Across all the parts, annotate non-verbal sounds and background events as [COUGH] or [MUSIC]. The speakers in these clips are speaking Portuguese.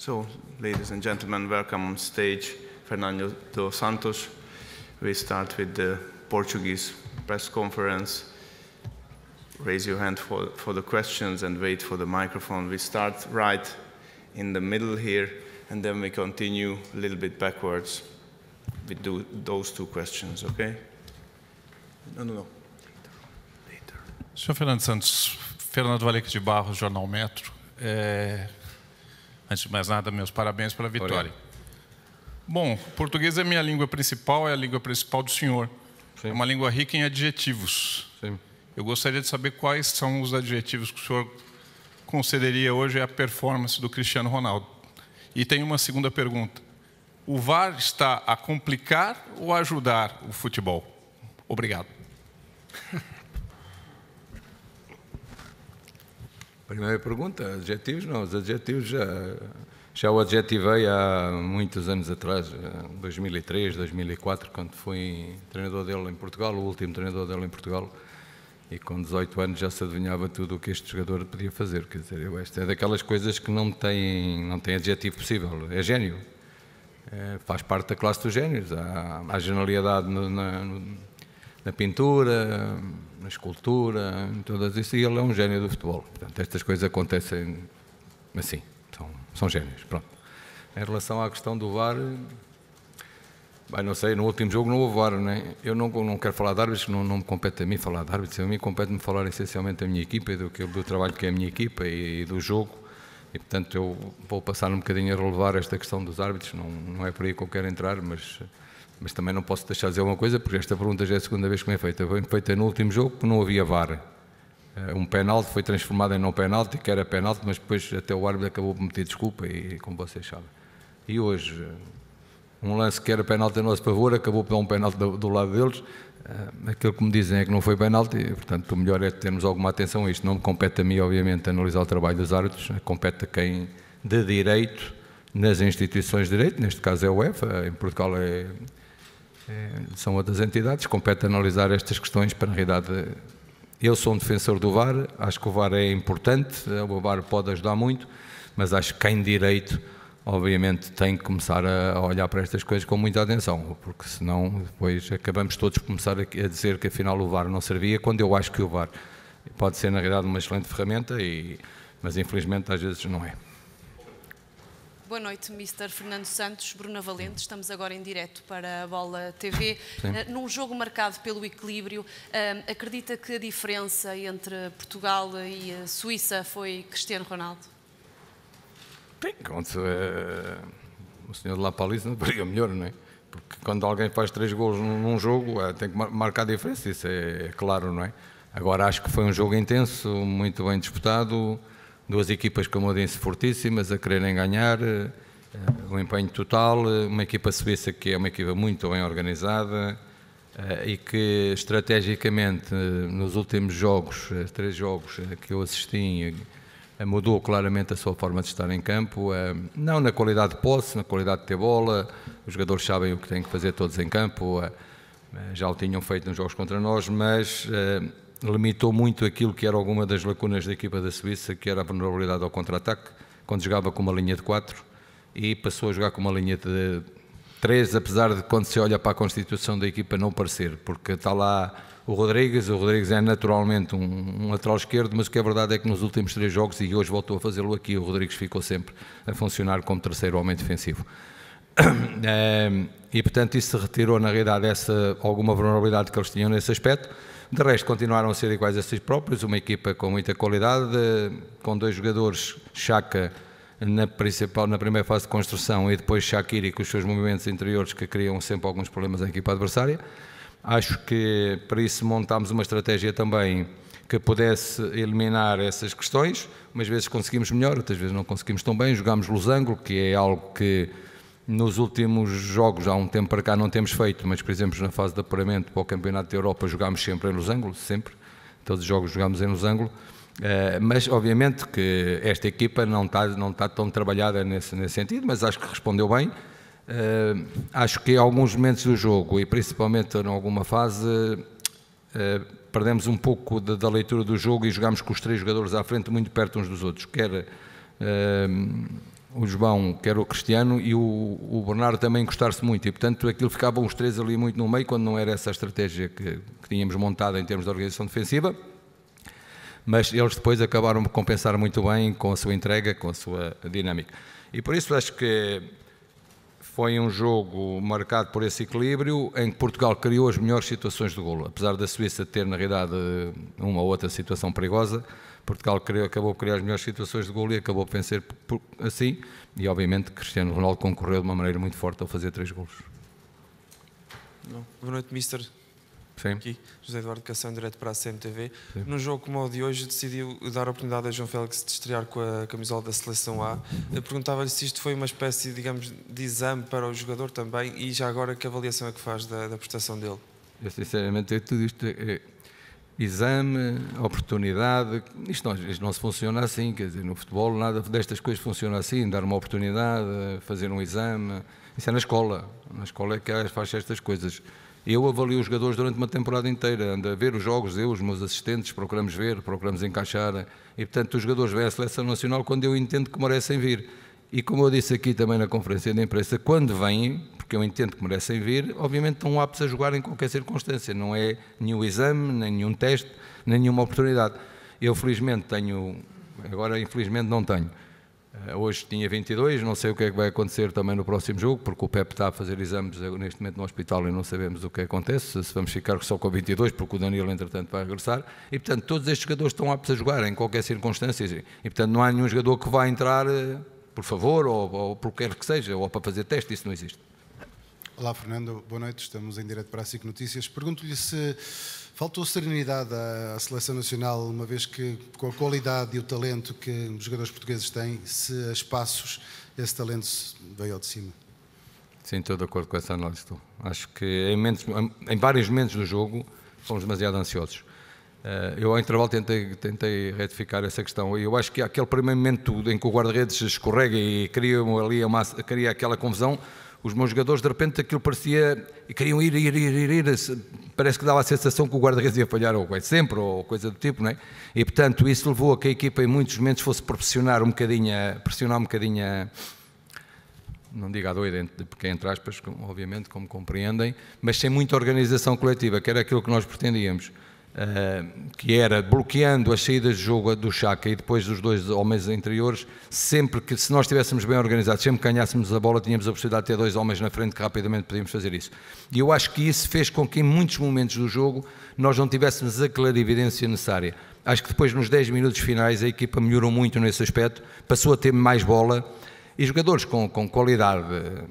So, ladies and gentlemen, welcome on stage Fernando dos Santos. We start with the Portuguese press conference. Raise your hand for, for the questions and wait for the microphone. We start right in the middle here, and then we continue a little bit backwards with do, those two questions, okay? No, no, no. Later. Later. Fernando Santos, Fernando Valeque de Barros, Jornal Metro. Antes de mais nada, meus parabéns pela vitória. Obrigado. Bom, português é minha língua principal, é a língua principal do senhor. Sim. É uma língua rica em adjetivos. Sim. Eu gostaria de saber quais são os adjetivos que o senhor concederia hoje à performance do Cristiano Ronaldo. E tem uma segunda pergunta. O VAR está a complicar ou ajudar o futebol? Obrigado. [LAUGHS] Primeira é pergunta, adjetivos não, os adjetivos já, já o adjetivei há muitos anos atrás, 2003, eh, 2004, quando fui treinador dele em Portugal, o último treinador dele em Portugal, e com 18 anos já se adivinhava tudo o que este jogador podia fazer. Quer dizer, eu, esta é daquelas coisas que não tem, não tem adjetivo possível. É gênio. É, faz parte da classe dos gênios. Há, há genialidade no, na, no, na pintura, na escultura, em todas isso, e ele é um gênio do futebol. Portanto, estas coisas acontecem assim, são, são gênios, pronto. Em relação à questão do VAR, bem, não sei, no último jogo não houve VAR, né? eu não, não quero falar de árbitros, não, não me compete a mim falar de árbitros, a mim compete-me falar essencialmente da minha equipa e do, do trabalho que é a minha equipa e, e do jogo, e portanto eu vou passar um bocadinho a relevar esta questão dos árbitros, não, não é por aí que eu quero entrar, mas mas também não posso deixar de dizer uma coisa, porque esta pergunta já é a segunda vez que me é feita. Foi feita no último jogo, porque não havia VAR. Eh, um penalti foi transformado em não penalti, que era penalti, mas depois até o árbitro acabou por meter desculpa, e como vocês sabem. E hoje, eh, um lance que era penalti a nosso favor, acabou por dar um penalti do, do lado deles. Eh, aquilo que me dizem é que não foi penalti, portanto, o melhor é termos alguma atenção a isto. Não me compete a mim, obviamente, analisar o trabalho dos árbitros, compete a quem de direito nas instituições de direito, neste caso é a UEFA, em Portugal é é, são outras entidades, compete analisar estas questões para, na realidade, eu sou um defensor do VAR, acho que o VAR é importante, o VAR pode ajudar muito, mas acho que quem direito, obviamente, tem que começar a olhar para estas coisas com muita atenção, porque senão depois acabamos todos por começar a dizer que afinal o VAR não servia, quando eu acho que o VAR pode ser, na realidade, uma excelente ferramenta, e, mas infelizmente às vezes não é. Boa noite, Mr. Fernando Santos, Bruna Valente. Estamos agora em direto para a Bola TV. Sim. Eh, num jogo marcado pelo equilíbrio, eh, acredita que a diferença entre Portugal e a Suíça foi Cristiano Ronaldo? Bem, eh, o senhor de La Palice não poderia [LAUGHS] melhor, não é? Porque quando alguém faz três gols num jogo, tem que marcar a diferença, isso é, é claro, não é? Agora acho que foi um jogo intenso, muito bem disputado duas equipas, como eu disse, fortíssimas, a quererem ganhar, eh, um empenho total, uma equipa suíça que é uma equipa muito bem organizada eh, e que estrategicamente eh, nos últimos jogos, três jogos que eu assisti, mudou claramente a sua forma de estar em campo, não na qualidade de posse, na qualidade de ter bola, os jogadores sabem o que têm que fazer todos em campo, já o tinham feito nos jogos contra nós, mas limitou muito aquilo que era alguma das lacunas da equipa da Suíça, que era a vulnerabilidade ao contra-ataque, quando jogava com uma linha de 4 e passou a jogar com uma linha de 3, apesar de quando se olha para a constituição da equipa não parecer, porque está lá o Rodrigues, o Rodrigues é naturalmente um, um lateral esquerdo, mas o que é verdade é que nos últimos três jogos, e hoje voltou a fazê-lo aqui, o Rodrigues ficou sempre a funcionar como terceiro homem defensivo. [COUGHS] Eh, e portanto isso retirou na realidade essa, alguma vulnerabilidade que eles tinham nesse aspecto de resto, continuaram a ser iguais a si próprios, uma equipa com muita qualidade, com dois jogadores, Chaka na, principal, na primeira fase de construção e depois Shakiri com os seus movimentos interiores que criam sempre alguns problemas à equipa adversária. Acho que para isso montámos uma estratégia também que pudesse eliminar essas questões. Umas vezes conseguimos melhor, outras vezes não conseguimos tão bem. Jogámos losango, que é algo que nos últimos jogos, há um tempo para cá, não temos feito, mas, por exemplo, na fase de apuramento para o Campeonato da Europa, jogámos sempre em Los Angeles, sempre. Todos os jogos jogámos em Los Angeles. Uh, mas obviamente que esta equipa não está, não está tão trabalhada nesse, nesse sentido, mas acho que respondeu bem. Uh, acho que em alguns momentos do jogo e principalmente em alguma fase uh, perdemos um pouco de, da leitura do jogo e jogámos com os três jogadores à frente muito perto uns dos outros, quer eh, o João, que era o Cristiano, e o, o Bernardo também gostaram-se muito. E, portanto, aquilo ficavam os três ali muito no meio, quando não era essa a estratégia que, que tínhamos montado em termos de organização defensiva. Mas eles depois acabaram por compensar muito bem com a sua entrega, com a sua dinâmica. E por isso acho que foi um jogo marcado por esse equilíbrio em que Portugal criou as melhores situações de golo. Apesar da Suíça ter, na realidade, uma ou outra situação perigosa, Portugal acabou por criar as melhores situações de golo e acabou por vencer por, assim. E obviamente Cristiano Ronaldo concorreu de uma maneira muito forte ao fazer três golos. Boa noite, Mister. Sim. Aqui, José Eduardo Cação, direto para a CMTV. Sim. Num jogo como o de hoje, decidiu dar a oportunidade a João Félix de estrear com a camisola da Seleção A. Perguntava-lhe se isto foi uma espécie, digamos, de exame para o jogador também e já agora que avaliação é que faz da, da prestação dele? Eu, sinceramente, tudo isto é, é exame, oportunidade. Isto não, isto não se funciona assim, quer dizer, no futebol nada destas coisas funciona assim, dar uma oportunidade, fazer um exame. Isso é na escola. Na escola é que faz estas coisas. Eu avalio os jogadores durante uma temporada inteira, ando a ver os jogos, eu, os meus assistentes, procuramos ver, procuramos encaixar. E, portanto, os jogadores vêm à Seleção Nacional quando eu entendo que merecem vir. E como eu disse aqui também na conferência da imprensa, quando vêm, porque eu entendo que merecem vir, obviamente estão aptos a jogar em qualquer circunstância, não é nenhum exame, nem nenhum teste, nem nenhuma oportunidade. Eu felizmente tenho, agora infelizmente não tenho. Eh, hoje tinha 22, não sei o que é que vai acontecer também no próximo jogo, porque o PEP está a fazer exames neste momento no hospital e não sabemos o que acontece, se vamos ficar só com 22, porque o Danilo, entretanto, vai regressar. E, portanto, todos estes jogadores estão aptos a jogar em qualquer circunstância. E, portanto, não há nenhum jogador que vá entrar eh, por favor, ou, ou por quer que seja, ou para fazer teste, isso não existe. Olá, Fernando. Boa noite. Estamos em direto para a SIC Notícias. Pergunto-lhe se faltou serenidade à seleção nacional, uma vez que, com a qualidade e o talento que os jogadores portugueses têm, se a espaços esse talento veio ao de cima. Sim, estou de acordo com essa análise. Acho que em, momentos, em vários momentos do jogo fomos demasiado ansiosos. Eh, eu, ao intervalo, tentei, tentei retificar essa questão. E eu acho que aquele primeiro momento em que o guarda-redes escorrega e cria, ali uma, cria aquela confusão, os meus jogadores, de repente, aquilo parecia. e queriam ir, ir, ir, ir, ir. Parece que dava a sensação que o guarda-redes ia falhar ou quase é sempre, ou coisa do tipo, não é? E, portanto, isso levou a que a equipa, em muitos momentos, fosse pressionar um bocadinho. pressionar um bocadinho não diga à doida, porque é entre aspas, obviamente, como compreendem, mas sem muita organização coletiva, que era aquilo que nós pretendíamos. Eh, que era bloqueando as saídas de jogo do Chaka e depois dos dois homens anteriores, sempre que, se nós estivéssemos bem organizados, sempre que ganhássemos a bola, tínhamos a possibilidade de ter dois homens na frente que rapidamente podíamos fazer isso. E eu acho que isso fez com que em muitos momentos do jogo nós não tivéssemos a clarividência necessária. Acho que depois, nos 10 minutos finais, a equipa melhorou muito nesse aspecto, passou a ter mais bola e jogadores com, com qualidade eh,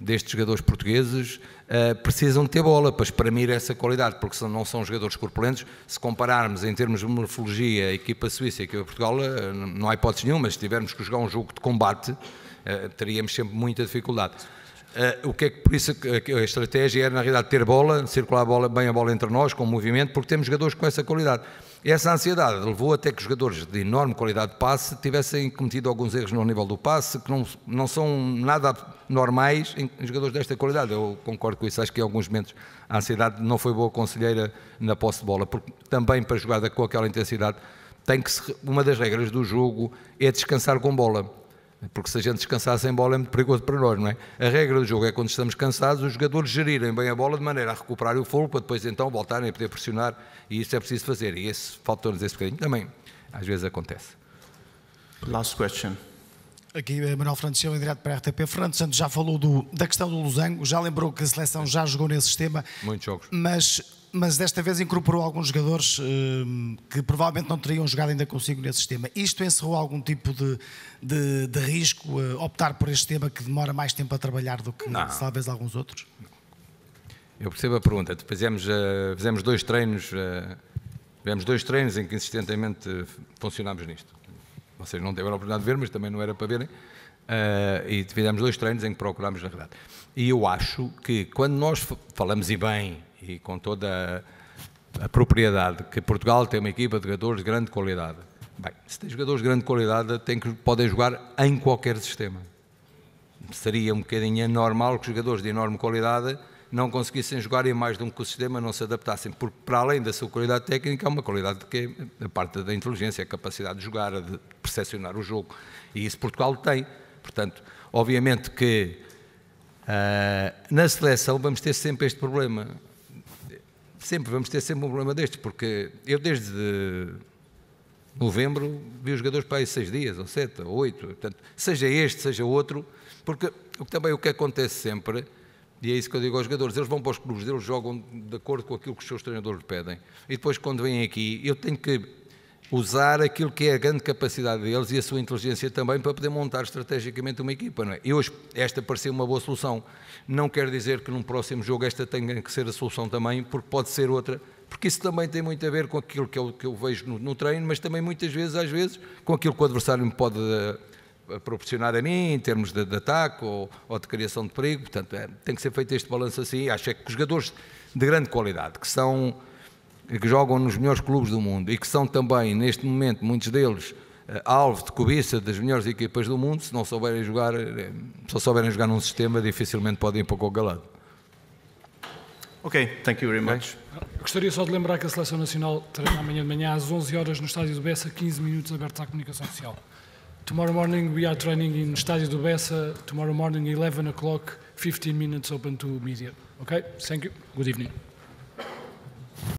destes jogadores portugueses uh, precisam de ter bola para exprimir essa qualidade, porque não são jogadores corpulentos. Se compararmos em termos de morfologia a equipa suíça e a equipa portuguesa, Portugal, uh, não há hipótese nenhuma. Se tivermos que jogar um jogo de combate, eh, teríamos sempre muita dificuldade. Uh, o que é que por isso a, a estratégia era, na realidade, ter bola, circular a bola, bem a bola entre nós, com movimento, porque temos jogadores com essa qualidade. Essa ansiedade levou até que jogadores de enorme qualidade de passe tivessem cometido alguns erros no nível do passe, que não, não são nada normais em jogadores desta qualidade. Eu concordo com isso, acho que em alguns momentos a ansiedade não foi boa conselheira na posse de bola, porque também para jogada com aquela intensidade tem que ser uma das regras do jogo é descansar com bola porque se a gente descansar sem bola é muito perigoso para nós, não é? A regra do jogo é quando estamos cansados, os jogadores gerirem bem a bola de maneira a recuperar o fogo para depois então voltarem a poder pressionar e isso é preciso fazer. E esse faltou-nos esse bocadinho também, às vezes acontece. Last question. Aqui é Manuel Fernandes Silva, em direto para a RTP. Fernando Santos já falou do, da questão do losango, já lembrou que a seleção já jogou nesse sistema. Muitos jogos. Mas, mas desta vez incorporou alguns jogadores eh, que provavelmente não teriam jogado ainda consigo nesse sistema. Isto encerrou algum tipo de, de, de risco, uh, optar por este sistema que demora mais tempo a trabalhar do que não. talvez alguns outros? Eu percebo a pergunta. Tipo, fizemos, uh, fizemos dois treinos... Uh, Tivemos dois treinos em que insistentemente funcionámos nisto vocês não tiveram a oportunidade de ver, mas também não era para verem, uh, e fizemos dois treinos em que procurámos, na verdade. E eu acho que quando nós falamos, e bem, e com toda a, a propriedade, que Portugal tem uma equipa de jogadores de grande qualidade, Bem, se tem jogadores de grande qualidade, tem que, podem jogar em qualquer sistema. Seria um bocadinho anormal que jogadores de enorme qualidade não conseguissem jogar em mais de um ecossistema, não se adaptassem, porque para além da sua qualidade técnica, há é uma qualidade que é a parte da inteligência, a capacidade de jogar, de percepcionar o jogo, e isso Portugal tem. Portanto, obviamente que uh, na seleção vamos ter sempre este problema, sempre vamos ter sempre um problema deste, porque eu desde novembro vi os jogadores para aí seis dias, ou sete, ou oito, portanto, seja este, seja outro, porque também o que acontece sempre e é isso que eu digo aos jogadores: eles vão para os clubes eles jogam de acordo com aquilo que os seus treinadores pedem. E depois, quando vêm aqui, eu tenho que usar aquilo que é a grande capacidade deles e a sua inteligência também para poder montar estrategicamente uma equipa. Não é? E hoje esta pareceu uma boa solução. Não quer dizer que num próximo jogo esta tenha que ser a solução também, porque pode ser outra. Porque isso também tem muito a ver com aquilo que eu, que eu vejo no, no treino, mas também muitas vezes, às vezes, com aquilo que o adversário me pode proporcionar a mim em termos de, de ataque ou, ou, de criação de perigo. Portanto, é, tem que ser feito este balanço assim. Acho é que os jogadores de grande qualidade, que são que jogam nos melhores clubes do mundo e que são também, neste momento, muitos deles eh, alvo de cobiça das melhores equipas do mundo, se não souberem jogar, eh, se não souberem jogar num sistema, dificilmente podem ir para qualquer lado. Ok, thank you very much. Gostaria só de lembrar que a Seleção Nacional treina amanhã de manhã às 11 horas no estádio do Bessa, 15 minutos abertos à comunicação social. Tomorrow morning we are training in Estádio do Bessa. Tomorrow morning, 11 o'clock, 15 minutes open to media. Okay, thank you. Good evening.